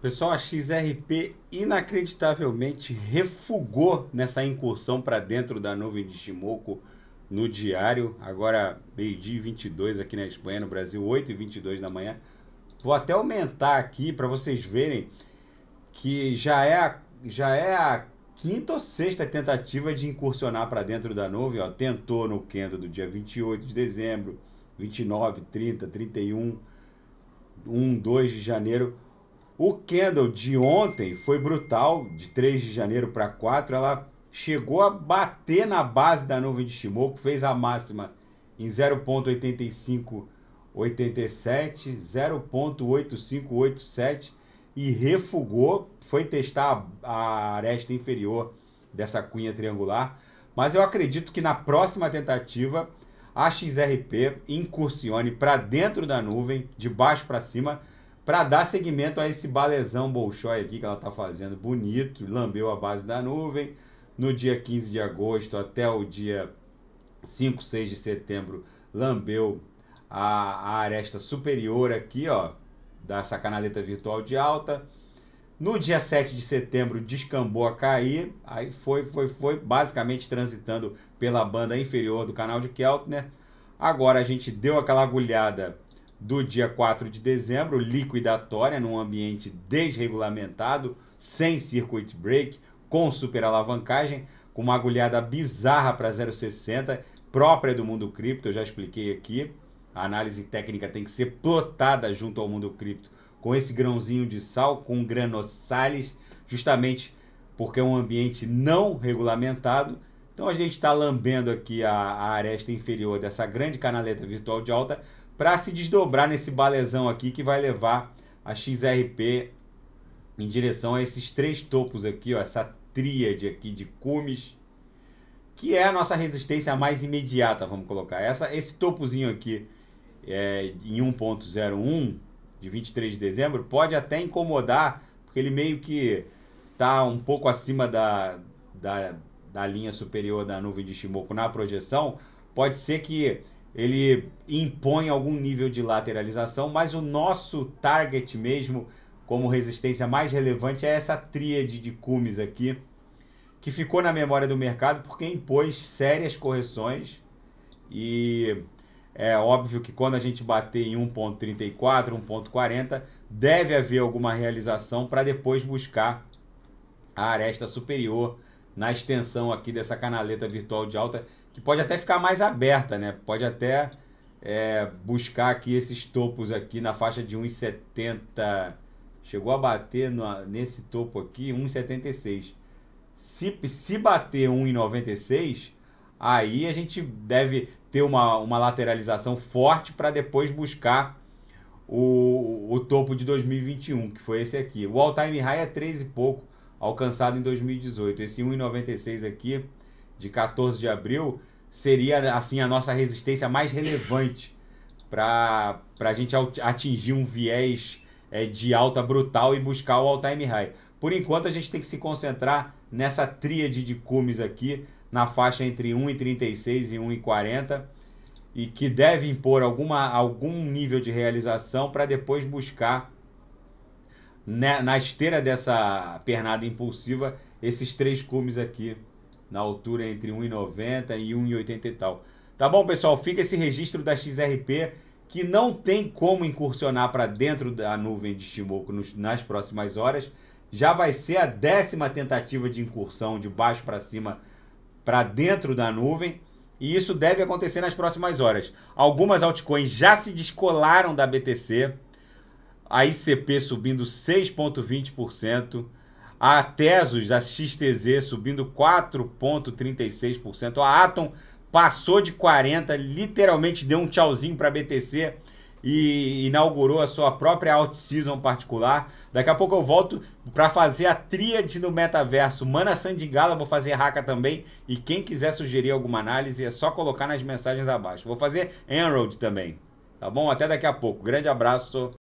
Pessoal, a XRP inacreditavelmente refugou nessa incursão para dentro da nuvem de Shimoku no diário. Agora, meio-dia 22 aqui na Espanha, no Brasil, 8 e 22 da manhã. Vou até aumentar aqui para vocês verem que já é, a, já é a quinta ou sexta tentativa de incursionar para dentro da nuvem. Ó. Tentou no Kendo do dia 28 de dezembro, 29, 30, 31, 1, 2 de janeiro o candle de ontem foi brutal, de 3 de janeiro para 4, ela chegou a bater na base da nuvem de Shimoku, fez a máxima em 0.8587, 0.8587 e refugou, foi testar a, a aresta inferior dessa cunha triangular, mas eu acredito que na próxima tentativa a XRP incursione para dentro da nuvem, de baixo para cima, para dar seguimento a esse balezão bolshoi aqui que ela está fazendo, bonito, lambeu a base da nuvem. No dia 15 de agosto até o dia 5, 6 de setembro, lambeu a, a aresta superior aqui, ó, dessa canaleta virtual de alta. No dia 7 de setembro descambou a cair, aí foi, foi, foi, basicamente transitando pela banda inferior do canal de Keltner. Agora a gente deu aquela agulhada do dia 4 de dezembro, liquidatória num ambiente desregulamentado, sem circuit break, com super alavancagem com uma agulhada bizarra para 0,60, própria do mundo cripto, eu já expliquei aqui. A análise técnica tem que ser plotada junto ao mundo cripto, com esse grãozinho de sal, com granossales, justamente porque é um ambiente não regulamentado. Então a gente está lambendo aqui a, a aresta inferior dessa grande canaleta virtual de alta para se desdobrar nesse balezão aqui que vai levar a XRP em direção a esses três topos aqui, ó, essa tríade aqui de cumes, que é a nossa resistência mais imediata, vamos colocar. Essa, esse topozinho aqui é, em 1.01 de 23 de dezembro pode até incomodar, porque ele meio que está um pouco acima da, da, da linha superior da nuvem de Shimoku na projeção. Pode ser que ele impõe algum nível de lateralização, mas o nosso target mesmo, como resistência mais relevante, é essa tríade de cumes aqui, que ficou na memória do mercado porque impôs sérias correções e é óbvio que quando a gente bater em 1.34, 1.40, deve haver alguma realização para depois buscar a aresta superior na extensão aqui dessa canaleta virtual de alta, que pode até ficar mais aberta, né? Pode até é, buscar aqui esses topos aqui na faixa de 1,70. Chegou a bater no, nesse topo aqui 1,76. Se, se bater 1,96, aí a gente deve ter uma, uma lateralização forte para depois buscar o, o topo de 2021, que foi esse aqui. O all-time high é 13 e pouco alcançado em 2018. Esse 1,96 aqui, de 14 de abril, seria assim a nossa resistência mais relevante para a gente atingir um viés é, de alta brutal e buscar o all-time high. Por enquanto, a gente tem que se concentrar nessa tríade de cumes aqui, na faixa entre 1,36 e 1,40 e que deve impor alguma, algum nível de realização para depois buscar né, na esteira dessa pernada impulsiva, esses três cumes aqui, na altura entre 1,90 e 1,80 e tal. Tá bom, pessoal? Fica esse registro da XRP que não tem como incursionar para dentro da nuvem de Shimoku nos, nas próximas horas. Já vai ser a décima tentativa de incursão de baixo para cima para dentro da nuvem. E isso deve acontecer nas próximas horas. Algumas altcoins já se descolaram da BTC a ICP subindo 6,20%, a Tesos, a XTZ subindo 4,36%, a Atom passou de 40, literalmente deu um tchauzinho para a BTC e inaugurou a sua própria alt season particular. Daqui a pouco eu volto para fazer a tríade no metaverso. Mana Sandigala, vou fazer raca também. E quem quiser sugerir alguma análise é só colocar nas mensagens abaixo. Vou fazer Enroad também. Tá bom? Até daqui a pouco. Grande abraço.